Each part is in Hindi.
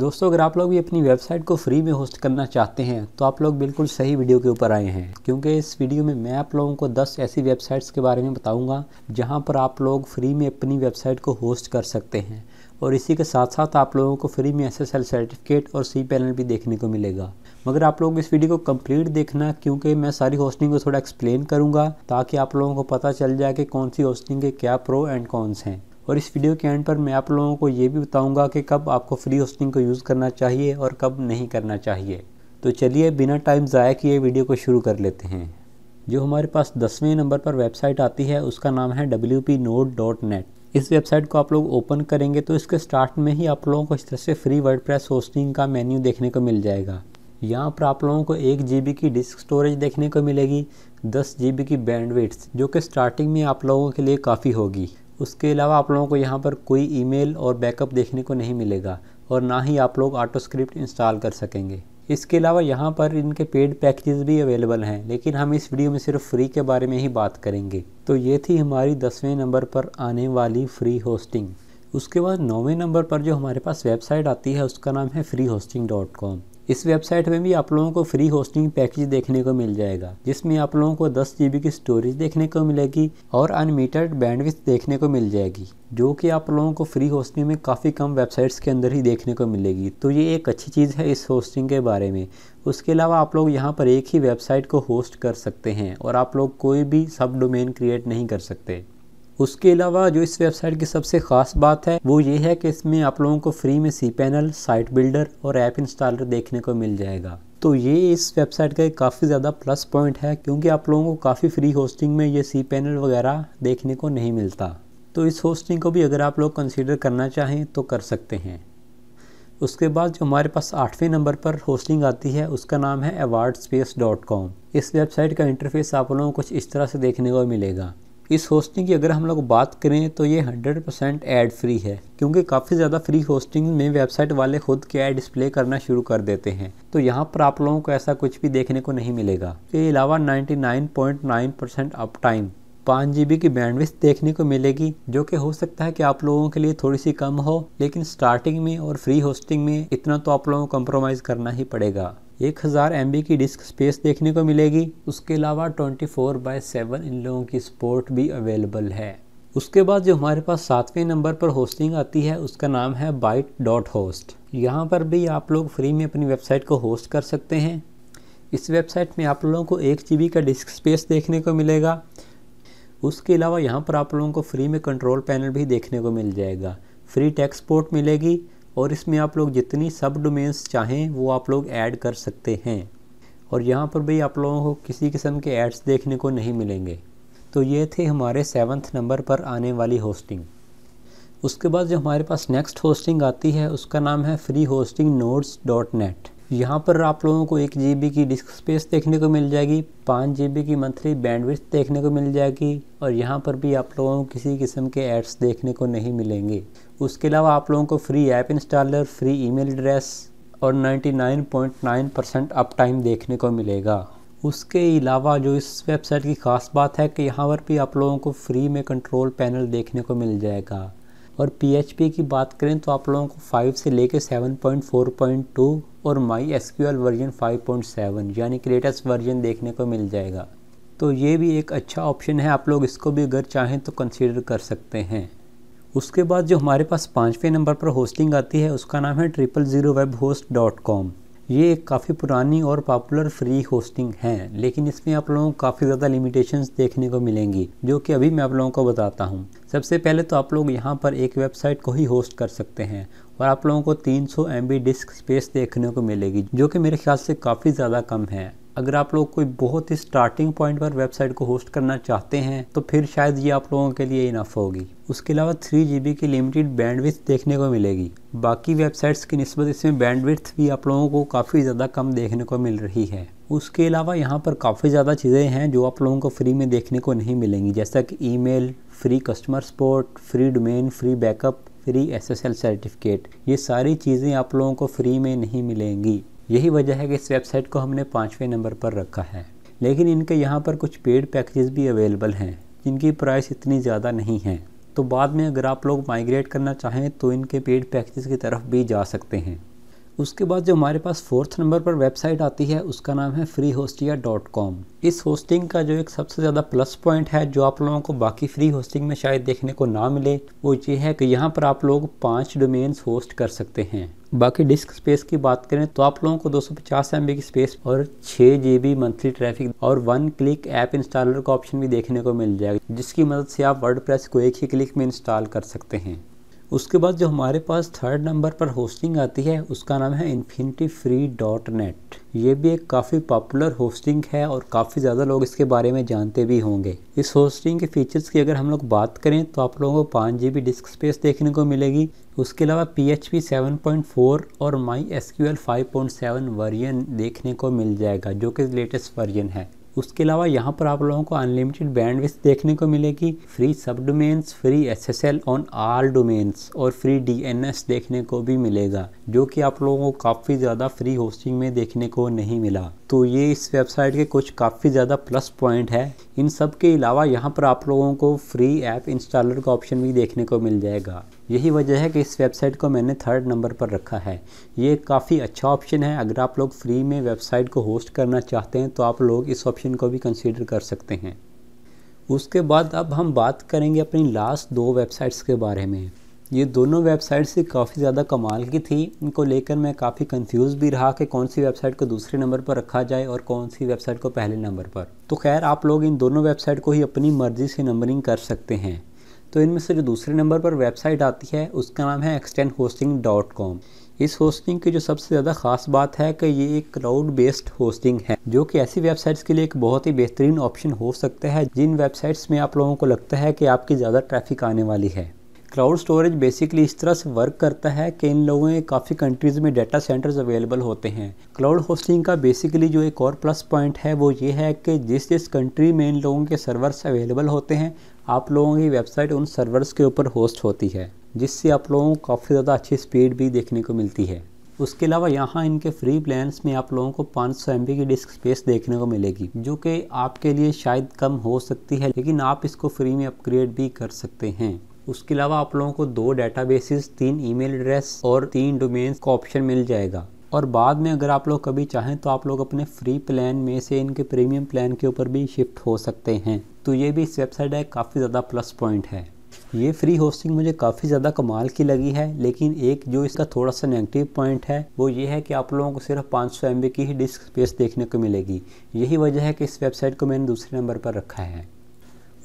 दोस्तों अगर आप लोग भी अपनी वेबसाइट को फ्री में होस्ट करना चाहते हैं तो आप लोग बिल्कुल सही वीडियो के ऊपर आए हैं क्योंकि इस वीडियो में मैं आप लोगों को 10 ऐसी वेबसाइट्स के बारे में बताऊंगा जहां पर आप लोग फ्री में अपनी वेबसाइट को होस्ट कर सकते हैं और इसी के साथ साथ आप लोगों को फ्री में एस सर्टिफिकेट और सी पैनल भी देखने को मिलेगा मगर आप लोग इस वीडियो को कंप्लीट देखना क्योंकि मैं सारी होस्टिंग को थोड़ा एक्सप्लेन करूँगा ताकि आप लोगों को पता चल जाए कि कौन सी होस्टिंग के क्या प्रो एंड कॉन्स हैं और इस वीडियो के एंड पर मैं आप लोगों को ये भी बताऊंगा कि कब आपको फ्री होस्टिंग को यूज़ करना चाहिए और कब नहीं करना चाहिए तो चलिए बिना टाइम ज़ाया किए वीडियो को शुरू कर लेते हैं जो हमारे पास दसवें नंबर पर वेबसाइट आती है उसका नाम है नेट इस वेबसाइट को आप लोग ओपन करेंगे तो इसके स्टार्ट में ही आप लोगों को इस तरह से फ्री प्रेस होस्टिंग का मेन्यू देखने को मिल जाएगा यहाँ पर आप लोगों को एक जी की डिस्क स्टोरेज देखने को मिलेगी दस जी की बैंडविड्थ जो कि स्टार्टिंग में आप लोगों के लिए काफ़ी होगी उसके अलावा आप लोगों को यहाँ पर कोई ईमेल और बैकअप देखने को नहीं मिलेगा और ना ही आप लोग ऑटो स्क्रिप्ट इंस्टॉल कर सकेंगे इसके अलावा यहाँ पर इनके पेड पैकेजेस भी अवेलेबल हैं लेकिन हम इस वीडियो में सिर्फ फ्री के बारे में ही बात करेंगे तो ये थी हमारी दसवें नंबर पर आने वाली फ्री होस्टिंग उसके बाद नौवें नंबर पर जो हमारे पास वेबसाइट आती है उसका नाम है फ्री होस्टिंग डॉट कॉम इस वेबसाइट में भी आप लोगों को फ्री होस्टिंग पैकेज देखने को मिल जाएगा जिसमें आप लोगों को दस जी की स्टोरेज देखने को मिलेगी और अनमीटेड बैंडविथ देखने को मिल जाएगी जो कि आप लोगों को फ्री होस्टिंग में काफ़ी कम वेबसाइट्स के अंदर ही देखने को मिलेगी तो ये एक अच्छी चीज़ है इस होस्टिंग के बारे में उसके अलावा आप लोग यहाँ पर एक ही वेबसाइट को होस्ट कर सकते हैं और आप लोग कोई भी सब डोमेन क्रिएट नहीं कर सकते उसके अलावा जो इस वेबसाइट की सबसे ख़ास बात है वो ये है कि इसमें आप लोगों को फ्री में सी पैनल साइट बिल्डर और ऐप इंस्टॉलर देखने को मिल जाएगा तो ये इस वेबसाइट का एक काफ़ी ज़्यादा प्लस पॉइंट है क्योंकि आप लोगों को काफ़ी फ्री होस्टिंग में ये सी पैनल वगैरह देखने को नहीं मिलता तो इस होस्टिंग को भी अगर आप लोग कंसिडर करना चाहें तो कर सकते हैं उसके बाद जो हमारे पास आठवें नंबर पर होस्टिंग आती है उसका नाम है अवार्ड स्पेस डॉट कॉम इस वेबसाइट का इंटरफेस आप लोगों को कुछ इस तरह से देखने को मिलेगा इस होस्टिंग की अगर हम लोग बात करें तो ये 100% परसेंट एड फ्री है क्योंकि काफ़ी ज़्यादा फ्री होस्टिंग में वेबसाइट वाले खुद के ऐड डिस्प्ले करना शुरू कर देते हैं तो यहाँ पर आप लोगों को ऐसा कुछ भी देखने को नहीं मिलेगा इसके अलावा 99.9 परसेंट अप टाइम पाँच जी की बैंडविथ देखने को मिलेगी जो कि हो सकता है कि आप लोगों के लिए थोड़ी सी कम हो लेकिन स्टार्टिंग में और फ्री होस्टिंग में इतना तो आप लोगों को कंप्रोमाइज़ करना ही पड़ेगा एक हज़ार एम की डिस्क स्पेस देखने को मिलेगी उसके अलावा 24 फोर बाई सेवन इन लोगों की सपोर्ट भी अवेलेबल है उसके बाद जो हमारे पास सातवें नंबर पर होस्टिंग आती है उसका नाम है बाइट डॉट होस्ट यहाँ पर भी आप लोग फ्री में अपनी वेबसाइट को होस्ट कर सकते हैं इस वेबसाइट में आप लोगों को एक जी का डिस्क स्पेस देखने को मिलेगा उसके अलावा यहाँ पर आप लोगों को फ्री में कंट्रोल पैनल भी देखने को मिल जाएगा फ्री टेक्सपोर्ट मिलेगी और इसमें आप लोग जितनी सब डोमेन्स चाहें वो आप लोग ऐड कर सकते हैं और यहाँ पर भी आप लोगों को किसी किस्म के एड्स देखने को नहीं मिलेंगे तो ये थे हमारे सेवन्थ नंबर पर आने वाली होस्टिंग उसके बाद जो हमारे पास नेक्स्ट होस्टिंग आती है उसका नाम है free hosting notes dot net यहाँ पर आप लोगों को एक जी की डिस्क स्पेस देखने को मिल जाएगी पाँच जी की मंथली बैंडविथ देखने को मिल जाएगी और यहाँ पर भी आप लोगों को किसी किस्म के एड्स देखने को नहीं मिलेंगे उसके अलावा आप लोगों को free app installer free email address और 99.9 परसेंट अप टाइम देखने को मिलेगा उसके अलावा जो इस वेबसाइट की ख़ास बात है कि यहाँ पर भी आप लोगों को फ्री में कंट्रोल पैनल देखने को मिल जाएगा और पी की बात करें तो आप लोगों को 5 से लेकर 7.4.2 और माई एस वर्जन 5.7 यानी कि लेटेस्ट वर्जन देखने को मिल जाएगा तो ये भी एक अच्छा ऑप्शन है आप लोग इसको भी अगर चाहें तो कंसिडर कर सकते हैं उसके बाद जो हमारे पास पाँचवें नंबर पर होस्टिंग आती है उसका नाम है triple zero web host dot com ये एक काफ़ी पुरानी और पॉपुलर फ्री होस्टिंग है लेकिन इसमें आप लोगों को काफ़ी ज़्यादा लिमिटेशंस देखने को मिलेंगी जो कि अभी मैं आप लोगों को बताता हूँ सबसे पहले तो आप लोग यहाँ पर एक वेबसाइट को ही होस्ट कर सकते हैं और आप लोगों को 300 सौ डिस्क स्पेस देखने को मिलेगी जो कि मेरे ख्याल से काफ़ी ज़्यादा कम है अगर आप लोग कोई बहुत ही स्टार्टिंग पॉइंट पर वेबसाइट को होस्ट करना चाहते हैं तो फिर शायद ये आप लोगों के लिए इनफ होगी उसके अलावा थ्री जी की लिमिटेड बैंडविथ देखने को मिलेगी बाकी वेबसाइट्स की नस्बत इसमें बैंडविथ भी आप लोगों को काफ़ी ज़्यादा कम देखने को मिल रही है उसके अलावा यहाँ पर काफ़ी ज़्यादा चीज़ें हैं जो आप लोगों को फ्री में देखने को नहीं मिलेंगी जैसा कि email free customer support free domain free backup free SSL certificate ये सारी चीज़ें आप लोगों को फ्री में नहीं मिलेंगी यही वजह है कि इस वेबसाइट को हमने पाँचवें नंबर पर रखा है लेकिन इनके यहाँ पर कुछ पेड पैकेजेस भी अवेलेबल हैं जिनकी प्राइस इतनी ज़्यादा नहीं है तो बाद में अगर आप लोग माइग्रेट करना चाहें तो इनके पेड पैकेजेस की तरफ भी जा सकते हैं उसके बाद जो हमारे पास फोर्थ नंबर पर वेबसाइट आती है उसका नाम है फ्री होस्टिया डॉट कॉम इस होस्टिंग का जो एक सबसे ज़्यादा प्लस पॉइंट है जो आप लोगों को बाकी फ्री होस्टिंग में शायद देखने को ना मिले वो ये है कि यहाँ पर आप लोग पाँच डोमेन्स होस्ट कर सकते हैं बाकी डिस्क स्पेस की बात करें तो आप लोगों को 250 बी की स्पेस और 6 बी मंथली ट्रैफिक और वन क्लिक ऐप इंस्टॉलर का ऑप्शन भी देखने को मिल जाएगा जिसकी मदद से आप वर्ड को एक ही क्लिक में इंस्टॉल कर सकते हैं उसके बाद जो हमारे पास थर्ड नंबर पर होस्टिंग आती है उसका नाम है इन्फिनिटी फ्री डॉट नेट ये भी एक काफ़ी पॉपुलर होस्टिंग है और काफ़ी ज़्यादा लोग इसके बारे में जानते भी होंगे इस होस्टिंग के फीचर्स की अगर हम लोग बात करें तो आप लोगों को पाँच जी डिस्क स्पेस देखने को मिलेगी उसके अलावा P H P seven point four और my S Q L five point seven version देखने को मिल जाएगा जो कि लेटेस्ट वर्जन है उसके अलावा यहाँ पर आप लोगों को अनलिमिटेड बैंडविड्थ देखने को मिलेगी free sub domains free SSL on all domains और फ्री डीएनएस देखने को भी मिलेगा जो कि आप लोगों को काफ़ी ज़्यादा फ्री होस्टिंग में देखने को नहीं मिला तो ये इस वेबसाइट के कुछ काफ़ी ज़्यादा प्लस पॉइंट है इन सब के अलावा यहाँ पर आप लोगों को फ्री ऐप इंस्टॉलर का ऑप्शन भी देखने को मिल जाएगा यही वजह है कि इस वेबसाइट को मैंने थर्ड नंबर पर रखा है ये काफ़ी अच्छा ऑप्शन है अगर आप लोग फ्री में वेबसाइट को होस्ट करना चाहते हैं तो आप लोग इस ऑप्शन को भी कंसिडर कर सकते हैं उसके बाद अब हम बात करेंगे अपनी लास्ट दो वेबसाइट्स के बारे में ये दोनों वेबसाइट से काफ़ी ज़्यादा कमाल की थी इनको लेकर मैं काफ़ी कंफ्यूज भी रहा कि कौन सी वेबसाइट को दूसरे नंबर पर रखा जाए और कौन सी वेबसाइट को पहले नंबर पर तो खैर आप लोग इन दोनों वेबसाइट को ही अपनी मर्ज़ी से नंबरिंग कर सकते हैं तो इनमें से जो दूसरे नंबर पर वेबसाइट आती है उसका नाम है एक्सटेंड होस्टिंग डॉट कॉम इस होस्टिंग की जो सबसे ज़्यादा ख़ास बात है कि ये एक क्लाउड बेस्ड होस्टिंग है जो कि ऐसी वेबसाइट्स के लिए एक बहुत ही बेहतरीन ऑप्शन हो सकता है जिन वेबसाइट्स में आप लोगों को लगता है कि आपकी ज़्यादा ट्रैफिक आने वाली है क्लाउड स्टोरेज बेसिकली इस तरह से वर्क करता है कि इन लोगों के काफ़ी कंट्रीज़ में डाटा सेंटर्स अवेलेबल होते हैं क्लाउड होस्टिंग का बेसिकली जो एक और प्लस पॉइंट है वो ये है कि जिस जिस कंट्री में इन लोगों के सर्वर्स अवेलेबल होते हैं आप लोगों की वेबसाइट उन सर्वर्स के ऊपर होस्ट होती है जिससे आप लोगों को काफ़ी ज़्यादा अच्छी स्पीड भी देखने को मिलती है उसके अलावा यहाँ इनके फ्री प्लान्स में आप लोगों को 500 सौ की डिस्क स्पेस देखने को मिलेगी जो कि आपके लिए शायद कम हो सकती है लेकिन आप इसको फ्री में अपग्रेड भी कर सकते हैं उसके अलावा आप लोगों को दो डेटाबेसेस तीन ईमेल एड्रेस और तीन डोमेन्स का ऑप्शन मिल जाएगा और बाद में अगर आप लोग कभी चाहें तो आप लोग अपने फ्री प्लान में से इनके प्रीमियम प्लान के ऊपर भी शिफ्ट हो सकते हैं तो ये भी इस वेबसाइट है काफ़ी ज़्यादा प्लस पॉइंट है ये फ्री होस्टिंग मुझे काफ़ी ज़्यादा कमाल की लगी है लेकिन एक जो इसका थोड़ा सा नेगेटिव पॉइंट है वो ये है कि आप लोगों को सिर्फ 500 सौ की ही डिस्क स्पेस देखने को मिलेगी यही वजह है कि इस वेबसाइट को मैंने दूसरे नंबर पर रखा है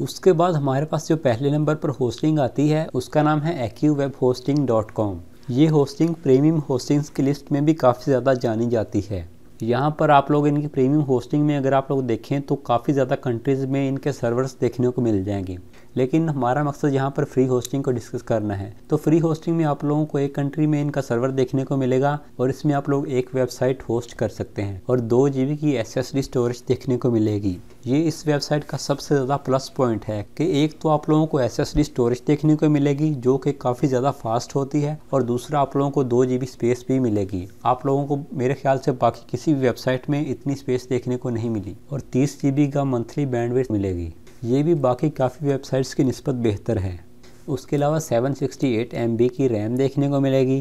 उसके बाद हमारे पास जो पहले नंबर पर होस्टिंग आती है उसका नाम है AQ web hosting dot com ये होस्टिंग प्रीमियम होस्टिंग्स की लिस्ट में भी काफ़ी ज़्यादा जानी जाती है यहाँ पर आप लोग इनकी प्रीमियम होस्टिंग में अगर आप लोग देखें तो काफ़ी ज़्यादा कंट्रीज़ में इनके सर्वर्स देखने को मिल जाएंगे लेकिन हमारा मकसद यहाँ पर फ्री होस्टिंग को डिस्कस करना है तो फ्री होस्टिंग में आप लोगों को एक कंट्री में इनका सर्वर देखने को मिलेगा और इसमें आप लोग एक वेबसाइट होस्ट कर सकते हैं और दो जी की एस स्टोरेज देखने को मिलेगी ये इस वेबसाइट का सबसे ज़्यादा प्लस पॉइंट है कि एक तो आप लोगों को एस स्टोरेज देखने को मिलेगी जो कि काफ़ी ज़्यादा फास्ट होती है और दूसरा आप लोगों को दो जी स्पेस भी मिलेगी आप लोगों को मेरे ख्याल से बाकी किसी किसी वेबसाइट में इतनी स्पेस देखने को नहीं मिली और तीस जी का मंथली बैंडविड्थ मिलेगी ये भी बाकी काफ़ी वेबसाइट्स की नस्बत बेहतर है उसके अलावा 768 सिक्सटी की रैम देखने को मिलेगी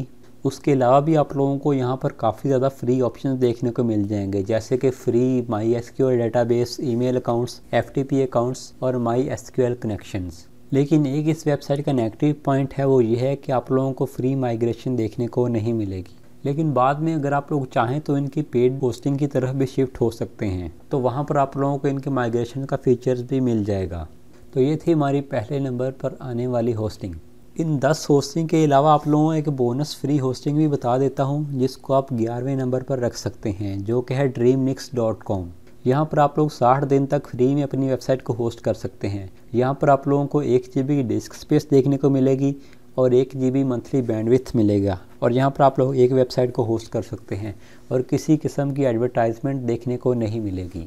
उसके अलावा भी आप लोगों को यहाँ पर काफ़ी ज़्यादा फ्री ऑप्शन देखने को मिल जाएंगे जैसे कि free my S Q L database email accounts F T P accounts और my S Q L connections लेकिन एक इस वेबसाइट का नेगेटिव पॉइंट है वो ये है कि आप लोगों को फ्री माइग्रेशन देखने को नहीं मिलेगी लेकिन बाद में अगर आप लोग चाहें तो इनकी पेड पोस्टिंग की तरफ भी शिफ्ट हो सकते हैं तो वहाँ पर आप लोगों को इनके माइग्रेशन का फीचर्स भी मिल जाएगा तो ये थी हमारी पहले नंबर पर आने वाली होस्टिंग इन 10 होस्टिंग के अलावा आप लोगों को एक बोनस फ्री होस्टिंग भी बता देता हूँ जिसको आप ग्यारहवें नंबर पर रख सकते हैं जो कि है ड्रीम निक्स डॉट कॉम यहाँ पर आप लोग 60 दिन तक फ्री में अपनी वेबसाइट को होस्ट कर सकते हैं यहाँ पर आप लोगों को एक जी की डिस्क स्पेस देखने को मिलेगी और एक जी मंथली बैंडविथ मिलेगा और यहाँ पर आप लोग एक वेबसाइट को होस्ट कर सकते हैं और किसी किस्म की एडवर्टाइजमेंट देखने को नहीं मिलेगी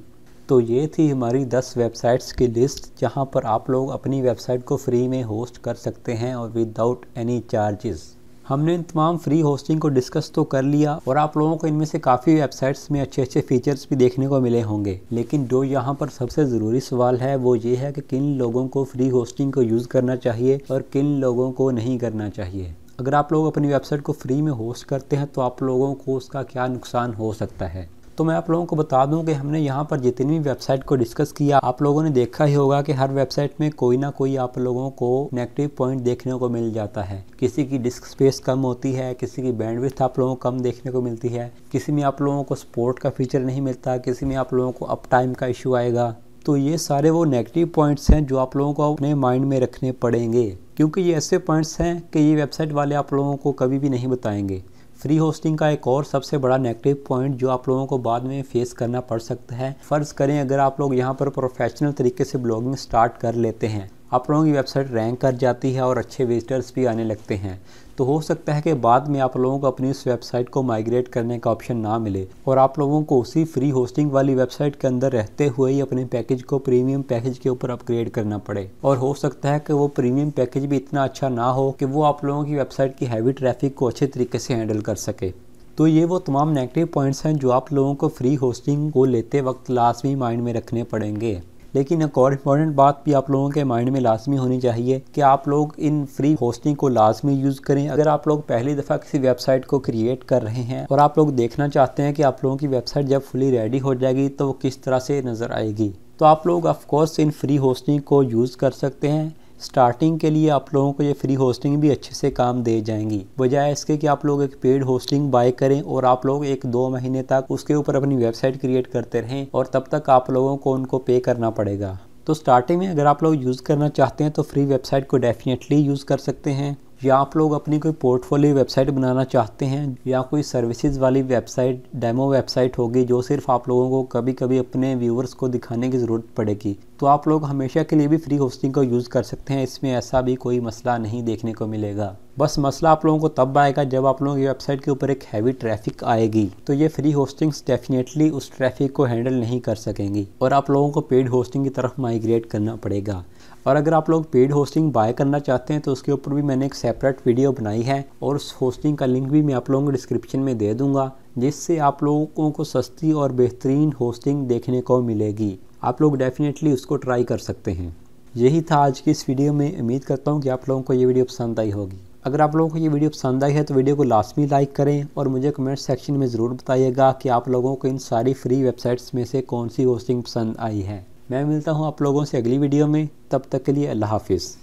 तो ये थी हमारी 10 वेबसाइट्स की लिस्ट जहाँ पर आप लोग अपनी वेबसाइट को फ्री में होस्ट कर सकते हैं और विदाउट एनी चार्जेस हमने इन तमाम फ्री होस्टिंग को डिस्कस तो कर लिया और आप लोगों को इनमें से काफ़ी वेबसाइट्स में अच्छे अच्छे फीचर्स भी देखने को मिले होंगे लेकिन जो यहाँ पर सबसे ज़रूरी सवाल है वो ये है कि किन लोगों को फ्री होस्टिंग को यूज़ करना चाहिए और किन लोगों को नहीं करना चाहिए अगर आप लोग अपनी वेबसाइट को फ्री में होस्ट करते हैं तो आप लोगों को उसका क्या नुकसान हो सकता है तो मैं आप लोगों को बता दूं कि हमने यहाँ पर जितनी भी वेबसाइट को डिस्कस किया आप लोगों ने देखा ही होगा कि हर वेबसाइट में कोई ना कोई आप लोगों को नेगेटिव पॉइंट देखने को मिल जाता है किसी की डिस्क स्पेस कम होती है किसी की बैंडविथ आप लोगों को कम देखने को मिलती है किसी में आप लोगों को सपोर्ट का फीचर नहीं मिलता किसी में आप लोगों को अप टाइम का इशू आएगा तो ये सारे वो नेगेटिव पॉइंट्स हैं जो आप लोगों को अपने माइंड में रखने पड़ेंगे क्योंकि ये ऐसे पॉइंट्स हैं कि ये वेबसाइट वाले आप लोगों को कभी भी नहीं बताएंगे फ्री होस्टिंग का एक और सबसे बड़ा नेगेटिव पॉइंट जो आप लोगों को बाद में फेस करना पड़ सकता है फ़र्ज़ करें अगर आप लोग यहाँ पर प्रोफेशनल तरीके से ब्लॉगिंग स्टार्ट कर लेते हैं आप लोगों की वेबसाइट रैंक कर जाती है और अच्छे विजिटर्स भी आने लगते हैं तो हो सकता है कि बाद में आप लोगों को अपनी उस वेबसाइट को माइग्रेट करने का ऑप्शन ना मिले और आप लोगों को उसी फ्री होस्टिंग वाली वेबसाइट के अंदर रहते हुए ही अपने पैकेज को प्रीमियम पैकेज के ऊपर अपग्रेड करना पड़े और हो सकता है कि वो प्रीमियम पैकेज भी इतना अच्छा ना हो कि वो आप लोगों की वेबसाइट की हैवी ट्रैफिक को अच्छे तरीके से हैंडल कर सके तो ये वो तमाम नेगेटिव पॉइंट्स हैं जो आप लोगों को फ्री होस्टिंग को लेते वक्त लाजमी माइंड में रखने पड़ेंगे लेकिन एक और इम्पॉर्टेंट बात भी आप लोगों के माइंड में लाजमी होनी चाहिए कि आप लोग इन फ्री होस्टिंग को लाजमी यूज़ करें अगर आप लोग पहली दफ़ा किसी वेबसाइट को क्रिएट कर रहे हैं और आप लोग देखना चाहते हैं कि आप लोगों की वेबसाइट जब फुली रेडी हो जाएगी तो वो किस तरह से नज़र आएगी तो आप लोग ऑफ़ कोर्स इन फ्री होस्टिंग को यूज़ कर सकते हैं स्टार्टिंग के लिए आप लोगों को ये फ्री होस्टिंग भी अच्छे से काम दे जाएंगी बजाय इसके कि आप लोग एक पेड होस्टिंग बाय करें और आप लोग एक दो महीने तक उसके ऊपर अपनी वेबसाइट क्रिएट करते रहें और तब तक आप लोगों को उनको पे करना पड़ेगा तो स्टार्टिंग में अगर आप लोग यूज़ करना चाहते हैं तो फ्री वेबसाइट को डेफिनेटली यूज़ कर सकते हैं या आप लोग अपनी कोई पोर्टफोलियो वेबसाइट बनाना चाहते हैं या कोई सर्विसेज वाली वेबसाइट डेमो वेबसाइट होगी जो सिर्फ आप लोगों को कभी कभी अपने व्यूवर्स को दिखाने की ज़रूरत पड़ेगी तो आप लोग हमेशा के लिए भी फ्री होस्टिंग को यूज़ कर सकते हैं इसमें ऐसा भी कोई मसला नहीं देखने को मिलेगा बस मसला आप लोगों को तब आएगा जब आप लोगों की वेबसाइट के ऊपर एक हैवी ट्रैफिक आएगी तो ये फ्री होस्टिंग्स डेफिनेटली उस ट्रैफिक को हैंडल नहीं कर सकेंगी और आप लोगों को पेड होस्टिंग की तरफ माइग्रेट करना पड़ेगा और अगर आप लोग पेड होस्टिंग बाय करना चाहते हैं तो उसके ऊपर भी मैंने एक सेपरेट वीडियो बनाई है और उस होस्टिंग का लिंक भी मैं आप लोगों को डिस्क्रिप्शन में दे दूंगा जिससे आप लोगों को सस्ती और बेहतरीन होस्टिंग देखने को मिलेगी आप लोग डेफिनेटली उसको ट्राई कर सकते हैं यही था आज की इस वीडियो में उम्मीद करता हूँ कि आप लोगों को ये वीडियो पसंद आई होगी अगर आप लोगों को ये वीडियो पसंद आई है तो वीडियो को लाजमी लाइक करें और मुझे कमेंट सेक्शन में ज़रूर बताइएगा कि आप लोगों को इन सारी फ्री वेबसाइट्स में से कौन सी होस्टिंग पसंद आई है मैं मिलता हूँ आप लोगों से अगली वीडियो में तब तक के लिए अल्लाह हाफिज़